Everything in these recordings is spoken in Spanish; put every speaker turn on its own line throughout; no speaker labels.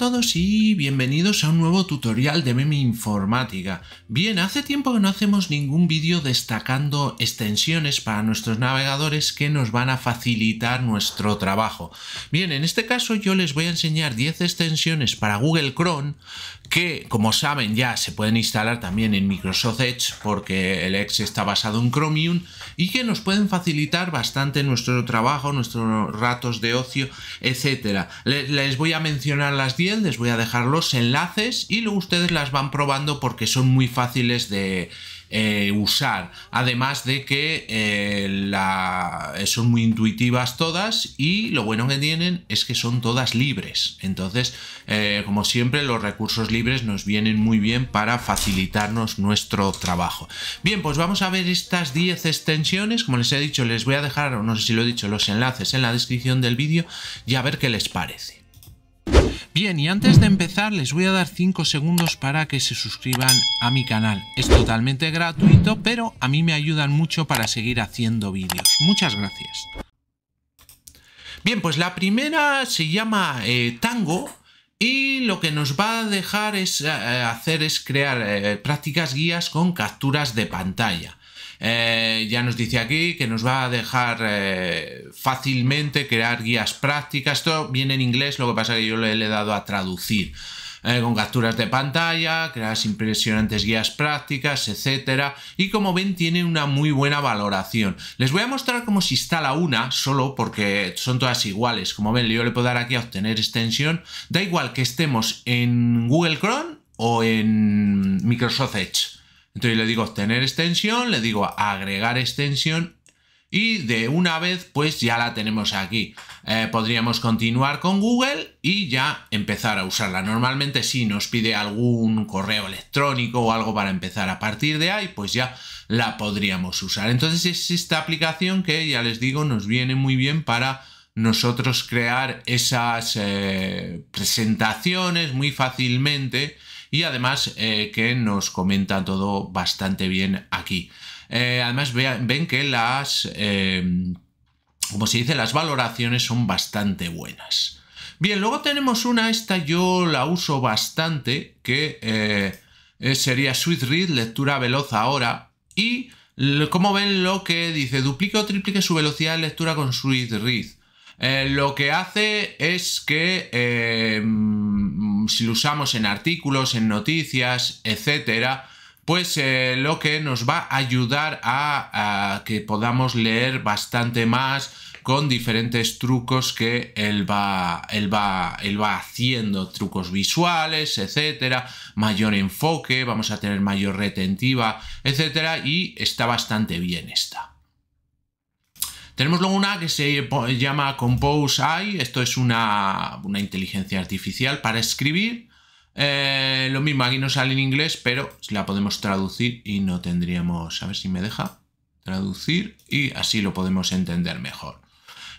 todos y bienvenidos a un nuevo tutorial de meme informática. Bien, hace tiempo que no hacemos ningún vídeo destacando extensiones para nuestros navegadores que nos van a facilitar nuestro trabajo. Bien, en este caso yo les voy a enseñar 10 extensiones para Google Chrome que, como saben ya, se pueden instalar también en Microsoft Edge porque el Edge está basado en Chromium y que nos pueden facilitar bastante nuestro trabajo, nuestros ratos de ocio, etcétera Les voy a mencionar las 10 les voy a dejar los enlaces y luego ustedes las van probando porque son muy fáciles de eh, usar. Además de que eh, la, eh, son muy intuitivas todas y lo bueno que tienen es que son todas libres. Entonces, como siempre, los recursos libres nos vienen muy bien para facilitarnos nuestro trabajo. Bien, pues vamos a ver estas 10 extensiones. Como les he dicho, les voy a dejar, no sé si lo he dicho, los enlaces en la descripción del vídeo y a ver qué les parece. Bien, y antes de empezar les voy a dar 5 segundos para que se suscriban a mi canal. Es totalmente gratuito, pero a mí me ayudan mucho para seguir haciendo vídeos. Muchas gracias. Bien, pues la primera se llama eh, Tango y lo que nos va a dejar es eh, hacer es crear eh, prácticas guías con capturas de pantalla. Eh, ya nos dice aquí que nos va a dejar eh, fácilmente crear guías prácticas. Esto viene en inglés, lo que pasa es que yo le, he dado a traducir. Eh, con capturas de pantalla, crear impresionantes guías prácticas, etcétera. Y como ven, tiene una muy buena valoración. Les voy a mostrar cómo se instala una, solo porque son todas iguales. Como ven, yo le puedo dar aquí a obtener extensión. Da igual que estemos en Google Chrome o en Microsoft Edge. Entonces le digo obtener extensión, le digo agregar extensión y de una vez pues ya la tenemos aquí. Eh, podríamos continuar con Google y ya empezar a usarla. Normalmente si nos pide algún correo electrónico o algo para empezar a partir de ahí, pues ya la podríamos usar. Entonces es esta aplicación que ya les digo nos viene muy bien para nosotros crear esas eh, presentaciones muy fácilmente y además eh, que nos comenta todo bastante bien aquí. Eh, además ven que las, eh, como se dice, las valoraciones son bastante buenas. Bien, luego tenemos una, esta yo la uso bastante, que sería Sweet Read, lectura veloz ahora, y como ven lo que dice, duplique o triplique su velocidad de lectura con Sweet Read. Eh, lo que hace es que eh, mm, si lo usamos en artículos, en noticias, etcétera, pues eh, lo que nos va a ayudar a, que podamos leer bastante más con diferentes trucos que él va, va, él va haciendo, trucos visuales, etcétera, mayor enfoque, vamos a tener mayor retentiva, etcétera, y está bastante bien esta. Tenemos luego una que se llama Compose AI, esto es una, inteligencia artificial para escribir. Eh, lo mismo, aquí no sale en inglés, pero la podemos traducir y no tendríamos... A ver si me deja traducir y así lo podemos entender mejor.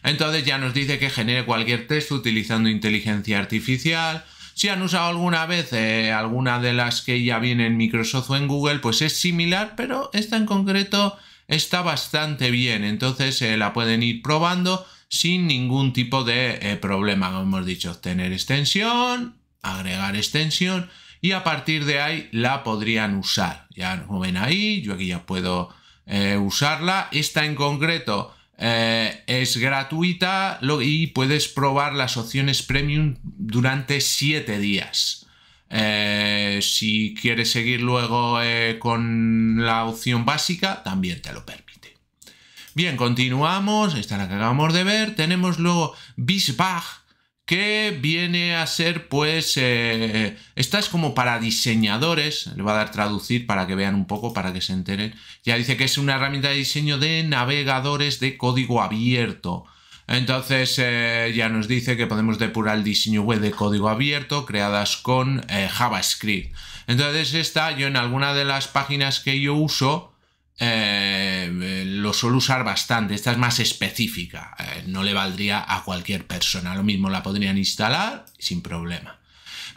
Entonces ya nos dice que genere cualquier texto utilizando inteligencia artificial. Si han usado alguna vez eh, alguna de las que ya viene en Microsoft o en Google, pues es similar, pero esta en concreto está bastante bien, entonces eh, la pueden ir probando sin ningún tipo de eh, problema. Como hemos dicho, obtener extensión, agregar extensión y a partir de ahí la podrían usar. Ya como ven ahí, yo aquí ya puedo eh, usarla. Esta en concreto es gratuita y puedes probar las opciones premium durante 7 días. Eh, si quieres seguir luego eh, con la opción básica, también te lo permite. Bien, continuamos. Esta es la que acabamos de ver. Tenemos luego Bisbach, que viene a ser, pues, eh, esta es como para diseñadores. Le va a dar traducir para que vean un poco, para que se enteren. Ya dice que es una herramienta de diseño de navegadores de código abierto. Entonces eh, ya nos dice que podemos depurar el diseño web de código abierto creadas con eh, JavaScript. Entonces esta yo en alguna de las páginas que yo uso eh, lo suelo usar bastante. Esta es más específica. no le valdría a cualquier persona. Lo mismo la podrían instalar sin problema.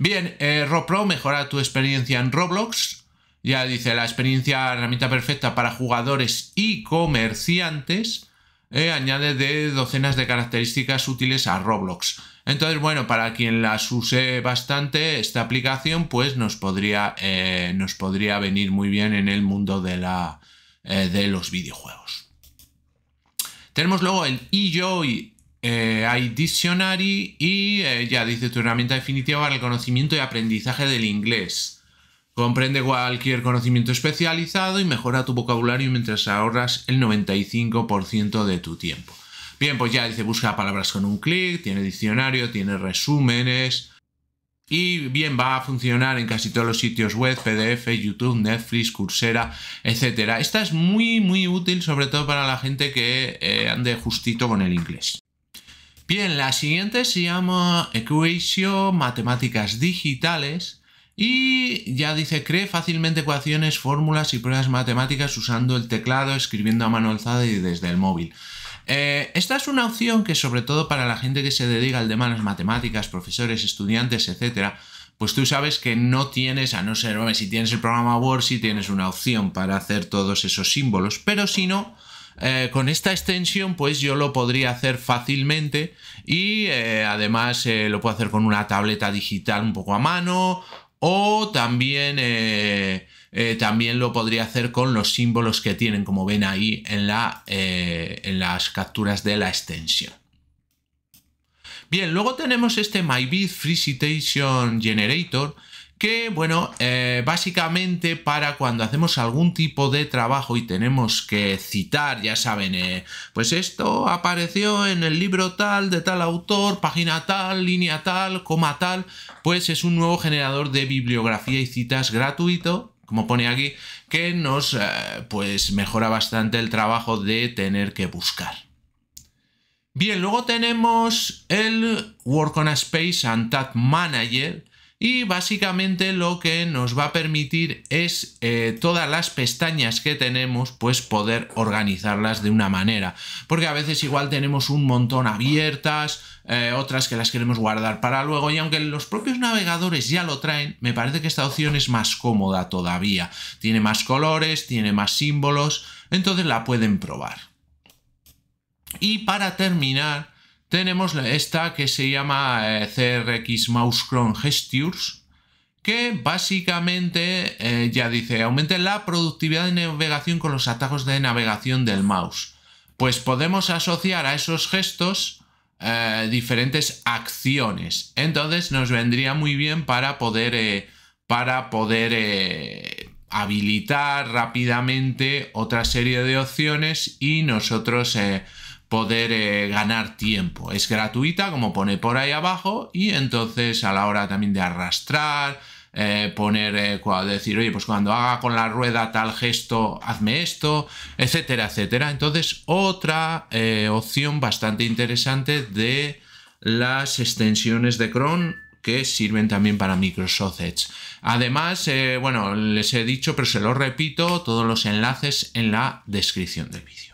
Bien, RoPro mejora tu experiencia en Roblox. Ya dice la experiencia herramienta perfecta para jugadores y comerciantes. Eh, añade de docenas de características útiles a Roblox. Entonces, bueno, para quien las use bastante, esta aplicación pues nos podría, eh, nos podría venir muy bien en el mundo de, la, eh, de los videojuegos. Tenemos luego el eJoy eh, y ya dice tu herramienta definitiva para el conocimiento y aprendizaje del inglés. Comprende cualquier conocimiento especializado y mejora tu vocabulario mientras ahorras el 95% de tu tiempo. Bien, pues ya dice busca palabras con un clic, tiene diccionario, tiene resúmenes. Y bien, va a funcionar en casi todos los sitios web, PDF, YouTube, Netflix, Coursera, etc. Esta es muy, muy útil, sobre todo para la gente que eh, ande justito con el inglés. Bien, la siguiente se llama Equation Matemáticas Digitales y ya dice, cree fácilmente ecuaciones, fórmulas y pruebas matemáticas usando el teclado, escribiendo a mano alzada y desde el móvil. Eh, esta es una opción que sobre todo para la gente que se dedica al tema de las matemáticas, profesores, estudiantes, etcétera, pues tú sabes que no tienes, a no ser, si tienes el programa Word, si tienes una opción para hacer todos esos símbolos, pero si no, eh, con esta extensión pues yo lo podría hacer fácilmente y eh, además lo puedo hacer con una tableta digital un poco a mano o también, eh, eh, también lo podría hacer con los símbolos que tienen, como ven ahí en, la, eh, en las capturas de la extensión. Bien, luego tenemos este MyBit Free Generator, que, bueno, eh, básicamente para cuando hacemos algún tipo de trabajo y tenemos que citar, ya saben, eh, pues esto apareció en el libro tal, de tal autor, página tal, línea tal, coma tal, pues es un nuevo generador de bibliografía y citas gratuito como pone aquí, que nos eh, pues mejora bastante el trabajo de tener que buscar. Bien, luego tenemos el Work on a Space and Tag Manager, y básicamente lo que nos va a permitir es eh, todas las pestañas que tenemos pues poder organizarlas de una manera porque a veces igual tenemos un montón abiertas eh, otras que las queremos guardar para luego y aunque los propios navegadores ya lo traen me parece que esta opción es más cómoda todavía tiene más colores tiene más símbolos entonces la pueden probar y para terminar tenemos esta que se llama eh, CRX Mouse Chrome Gestures, que básicamente eh, ya dice, aumente la productividad de navegación con los atajos de navegación del mouse. Pues podemos asociar a esos gestos eh, diferentes acciones. Entonces nos vendría muy bien para poder, para poder habilitar rápidamente otra serie de opciones y nosotros poder eh, ganar tiempo. Es gratuita, como pone por ahí abajo, y entonces a la hora también de arrastrar, eh, poner, eh, decir, oye, pues cuando haga con la rueda tal gesto, hazme esto, etcétera, etcétera. Entonces, otra opción bastante interesante de las extensiones de Chrome que sirven también para Microsoft Edge. Además, bueno, les he dicho, pero se lo repito, todos los enlaces en la descripción del vídeo.